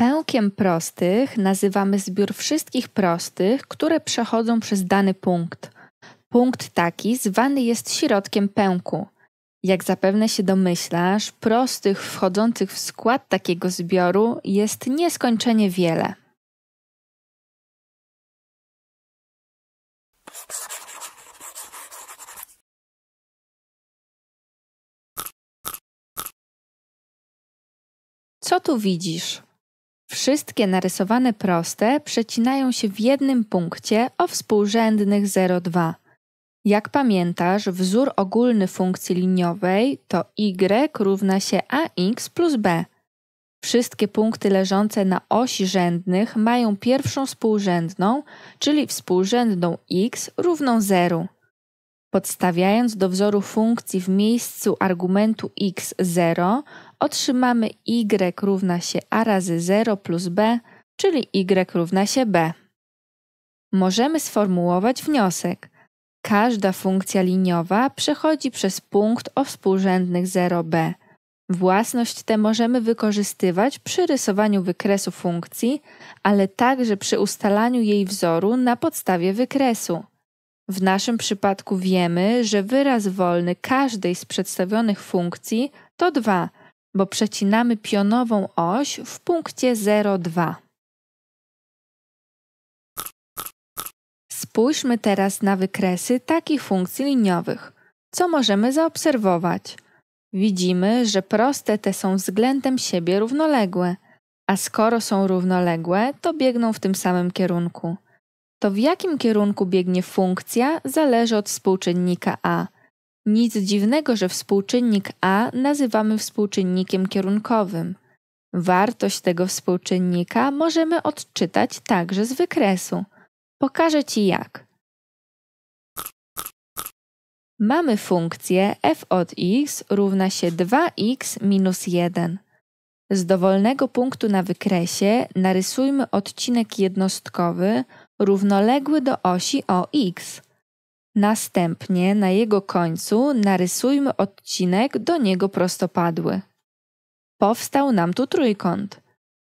Pękiem prostych nazywamy zbiór wszystkich prostych, które przechodzą przez dany punkt. Punkt taki zwany jest środkiem pęku. Jak zapewne się domyślasz, prostych wchodzących w skład takiego zbioru jest nieskończenie wiele. Co tu widzisz? Wszystkie narysowane proste przecinają się w jednym punkcie o współrzędnych 0,2. Jak pamiętasz, wzór ogólny funkcji liniowej to y równa się ax plus b. Wszystkie punkty leżące na osi rzędnych mają pierwszą współrzędną, czyli współrzędną x równą 0. Podstawiając do wzoru funkcji w miejscu argumentu x0, otrzymamy y równa się a razy 0 plus b, czyli y równa się b. Możemy sformułować wniosek. Każda funkcja liniowa przechodzi przez punkt o współrzędnych 0b. Własność tę możemy wykorzystywać przy rysowaniu wykresu funkcji, ale także przy ustalaniu jej wzoru na podstawie wykresu. W naszym przypadku wiemy, że wyraz wolny każdej z przedstawionych funkcji to 2, bo przecinamy pionową oś w punkcie 02. Spójrzmy teraz na wykresy takich funkcji liniowych. Co możemy zaobserwować? Widzimy, że proste te są względem siebie równoległe, a skoro są równoległe, to biegną w tym samym kierunku. To w jakim kierunku biegnie funkcja zależy od współczynnika a – nic dziwnego, że współczynnik A nazywamy współczynnikiem kierunkowym. Wartość tego współczynnika możemy odczytać także z wykresu. Pokażę Ci jak. Mamy funkcję f od x równa się 2x minus 1. Z dowolnego punktu na wykresie narysujmy odcinek jednostkowy równoległy do osi OX. Następnie na jego końcu narysujmy odcinek do niego prostopadły. Powstał nam tu trójkąt.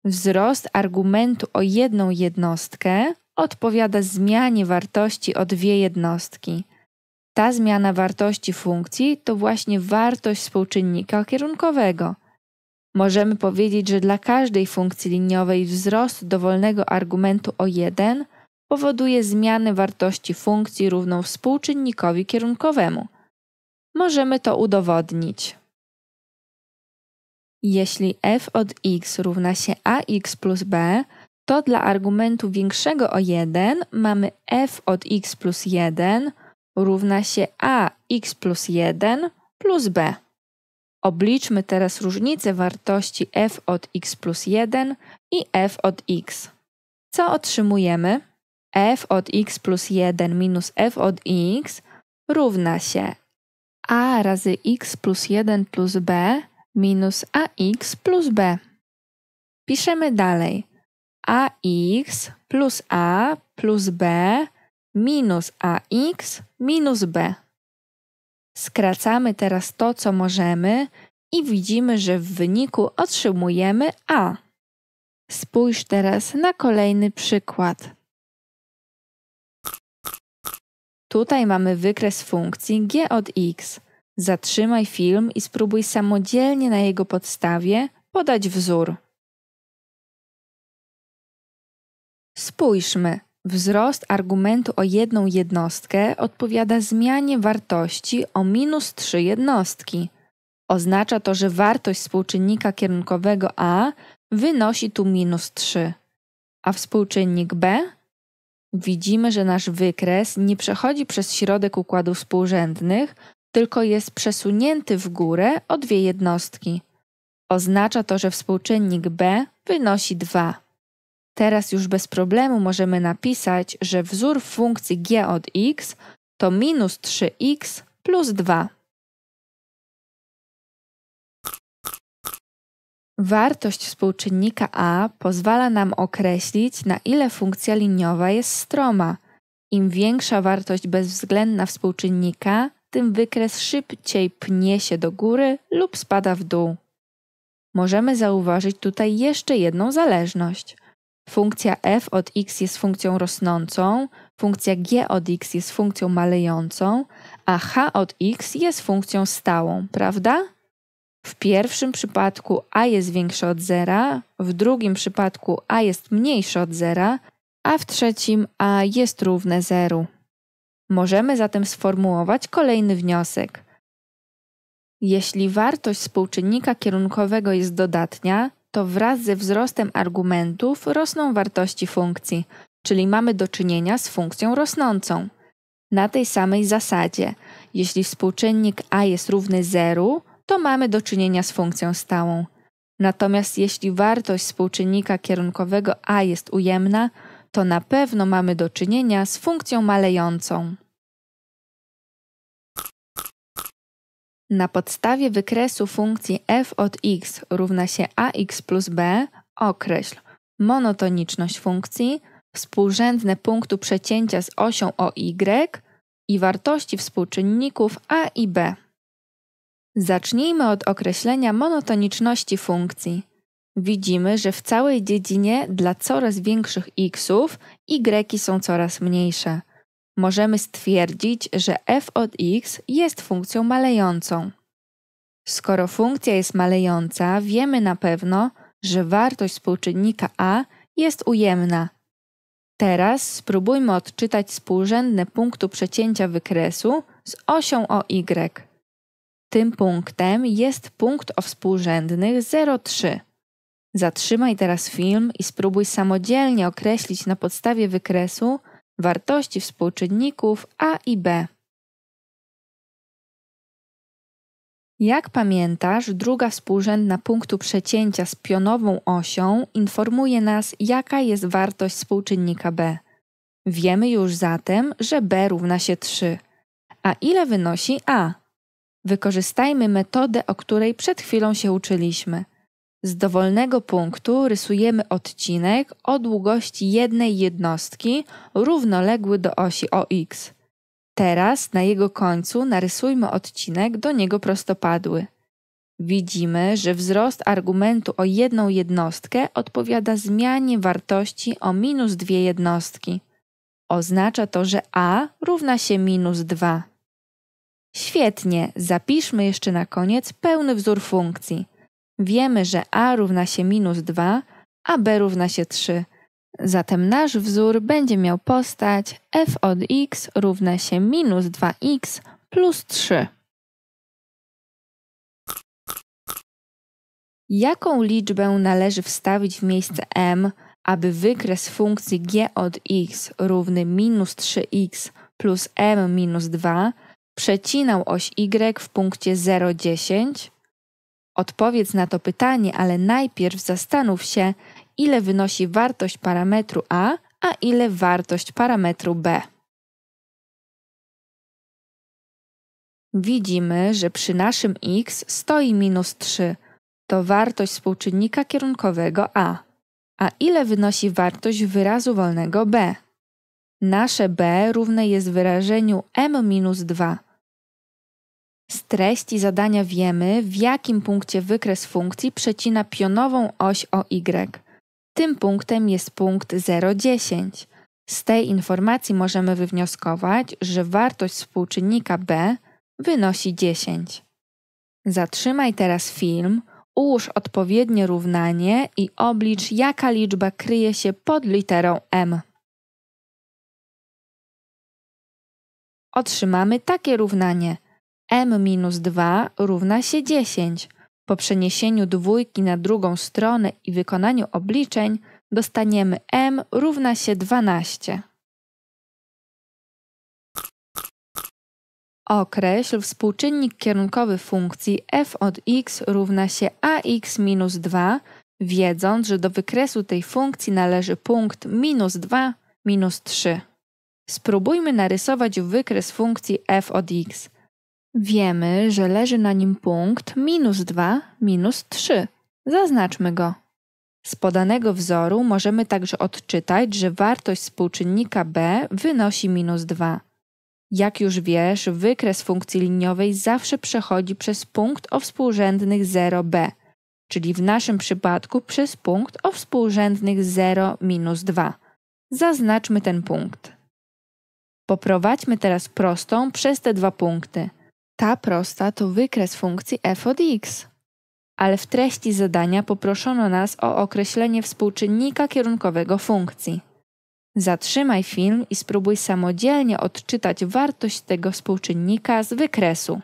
Wzrost argumentu o jedną jednostkę odpowiada zmianie wartości o dwie jednostki. Ta zmiana wartości funkcji to właśnie wartość współczynnika kierunkowego. Możemy powiedzieć, że dla każdej funkcji liniowej wzrost dowolnego argumentu o 1 powoduje zmiany wartości funkcji równą współczynnikowi kierunkowemu. Możemy to udowodnić. Jeśli f od x równa się ax plus b, to dla argumentu większego o 1 mamy f od x plus 1 równa się ax plus 1 plus b. Obliczmy teraz różnicę wartości f od x plus 1 i f od x. Co otrzymujemy? f od x plus 1 minus f od x równa się a razy x plus 1 plus b minus ax plus b. Piszemy dalej. ax plus a plus b minus ax minus b. Skracamy teraz to, co możemy i widzimy, że w wyniku otrzymujemy a. Spójrz teraz na kolejny przykład. Tutaj mamy wykres funkcji g od x. Zatrzymaj film i spróbuj samodzielnie na jego podstawie podać wzór. Spójrzmy. Wzrost argumentu o jedną jednostkę odpowiada zmianie wartości o minus 3 jednostki. Oznacza to, że wartość współczynnika kierunkowego A wynosi tu minus 3, a współczynnik B widzimy, że nasz wykres nie przechodzi przez środek układów współrzędnych, tylko jest przesunięty w górę o dwie jednostki. Oznacza to, że współczynnik b wynosi 2. Teraz już bez problemu możemy napisać, że wzór funkcji g od x to minus 3x plus 2. Wartość współczynnika A pozwala nam określić, na ile funkcja liniowa jest stroma. Im większa wartość bezwzględna współczynnika, tym wykres szybciej pnie się do góry lub spada w dół. Możemy zauważyć tutaj jeszcze jedną zależność. Funkcja f od x jest funkcją rosnącą, funkcja g od x jest funkcją malejącą, a h od x jest funkcją stałą, prawda? W pierwszym przypadku a jest większe od zera, w drugim przypadku a jest mniejsze od zera, a w trzecim a jest równe zeru. Możemy zatem sformułować kolejny wniosek. Jeśli wartość współczynnika kierunkowego jest dodatnia, to wraz ze wzrostem argumentów rosną wartości funkcji, czyli mamy do czynienia z funkcją rosnącą. Na tej samej zasadzie, jeśli współczynnik a jest równy zeru, to mamy do czynienia z funkcją stałą. Natomiast jeśli wartość współczynnika kierunkowego A jest ujemna, to na pewno mamy do czynienia z funkcją malejącą. Na podstawie wykresu funkcji f od x równa się ax plus b określ monotoniczność funkcji, współrzędne punktu przecięcia z osią o y i wartości współczynników a i b. Zacznijmy od określenia monotoniczności funkcji. Widzimy, że w całej dziedzinie dla coraz większych xów y są coraz mniejsze. Możemy stwierdzić, że f od x jest funkcją malejącą. Skoro funkcja jest malejąca, wiemy na pewno, że wartość współczynnika a jest ujemna. Teraz spróbujmy odczytać współrzędne punktu przecięcia wykresu z osią o y. Tym punktem jest punkt o współrzędnych 0,3. Zatrzymaj teraz film i spróbuj samodzielnie określić na podstawie wykresu wartości współczynników A i B. Jak pamiętasz, druga współrzędna punktu przecięcia z pionową osią informuje nas, jaka jest wartość współczynnika B. Wiemy już zatem, że B równa się 3. A ile wynosi A? Wykorzystajmy metodę, o której przed chwilą się uczyliśmy. Z dowolnego punktu rysujemy odcinek o długości jednej jednostki równoległy do osi OX. Teraz na jego końcu narysujmy odcinek do niego prostopadły. Widzimy, że wzrost argumentu o jedną jednostkę odpowiada zmianie wartości o minus dwie jednostki. Oznacza to, że a równa się minus 2. Świetnie, zapiszmy jeszcze na koniec pełny wzór funkcji. Wiemy, że a równa się minus 2, a b równa się 3. Zatem nasz wzór będzie miał postać f od x równa się minus 2x plus 3. Jaką liczbę należy wstawić w miejsce m, aby wykres funkcji g od x równy minus 3x plus m minus 2 przecinał oś Y w punkcie 0,10? Odpowiedz na to pytanie, ale najpierw zastanów się, ile wynosi wartość parametru A, a ile wartość parametru B. Widzimy, że przy naszym x stoi minus 3. To wartość współczynnika kierunkowego A. A ile wynosi wartość wyrazu wolnego B? Nasze B równe jest wyrażeniu m minus 2. Z treści zadania wiemy, w jakim punkcie wykres funkcji przecina pionową oś o y. Tym punktem jest punkt 0,10. Z tej informacji możemy wywnioskować, że wartość współczynnika b wynosi 10. Zatrzymaj teraz film, ułóż odpowiednie równanie i oblicz, jaka liczba kryje się pod literą m. Otrzymamy takie równanie – m minus 2 równa się 10. Po przeniesieniu dwójki na drugą stronę i wykonaniu obliczeń dostaniemy m równa się 12. Określ współczynnik kierunkowy funkcji f od x równa się ax minus 2, wiedząc, że do wykresu tej funkcji należy punkt minus 2, minus 3. Spróbujmy narysować wykres funkcji f od x. Wiemy, że leży na nim punkt minus 2, minus 3. Zaznaczmy go. Z podanego wzoru możemy także odczytać, że wartość współczynnika b wynosi minus 2. Jak już wiesz, wykres funkcji liniowej zawsze przechodzi przez punkt o współrzędnych 0b, czyli w naszym przypadku przez punkt o współrzędnych 0 minus 2. Zaznaczmy ten punkt. Poprowadźmy teraz prostą przez te dwa punkty – ta prosta to wykres funkcji f od x. Ale w treści zadania poproszono nas o określenie współczynnika kierunkowego funkcji. Zatrzymaj film i spróbuj samodzielnie odczytać wartość tego współczynnika z wykresu.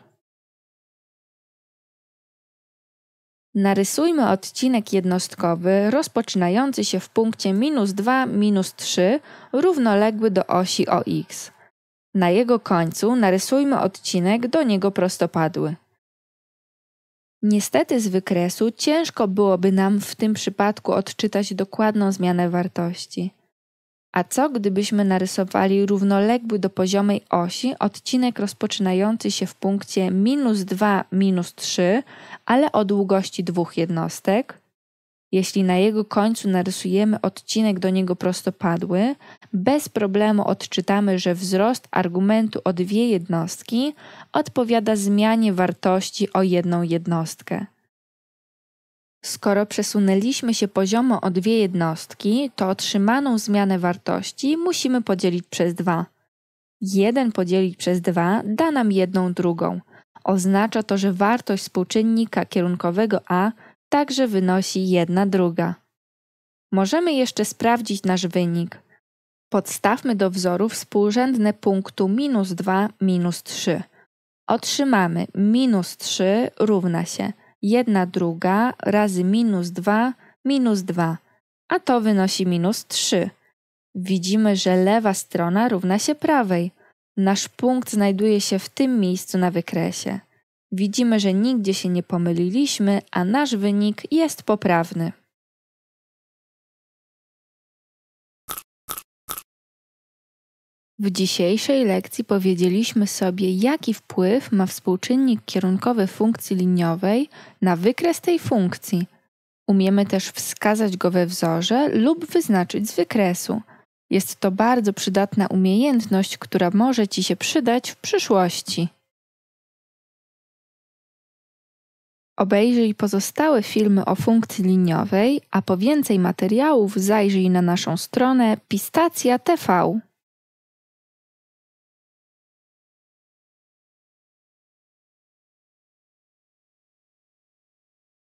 Narysujmy odcinek jednostkowy rozpoczynający się w punkcie minus 2, minus 3 równoległy do osi OX. Na jego końcu narysujmy odcinek do niego prostopadły. Niestety z wykresu ciężko byłoby nam w tym przypadku odczytać dokładną zmianę wartości. A co gdybyśmy narysowali równoległy do poziomej osi odcinek rozpoczynający się w punkcie minus 2, minus 3, ale o długości dwóch jednostek, jeśli na jego końcu narysujemy odcinek do niego prostopadły, bez problemu odczytamy, że wzrost argumentu o dwie jednostki odpowiada zmianie wartości o jedną jednostkę. Skoro przesunęliśmy się poziomo o dwie jednostki, to otrzymaną zmianę wartości musimy podzielić przez dwa. Jeden podzielić przez dwa da nam jedną drugą. Oznacza to, że wartość współczynnika kierunkowego A także wynosi 1 druga. Możemy jeszcze sprawdzić nasz wynik. Podstawmy do wzoru współrzędne punktu minus 2 minus 3. Otrzymamy minus 3 równa się 1 druga razy minus 2 minus 2, a to wynosi minus 3. Widzimy, że lewa strona równa się prawej. Nasz punkt znajduje się w tym miejscu na wykresie. Widzimy, że nigdzie się nie pomyliliśmy, a nasz wynik jest poprawny. W dzisiejszej lekcji powiedzieliśmy sobie, jaki wpływ ma współczynnik kierunkowy funkcji liniowej na wykres tej funkcji. Umiemy też wskazać go we wzorze lub wyznaczyć z wykresu. Jest to bardzo przydatna umiejętność, która może Ci się przydać w przyszłości. Obejrzyj pozostałe filmy o funkcji liniowej, a po więcej materiałów zajrzyj na naszą stronę Pistacja TV.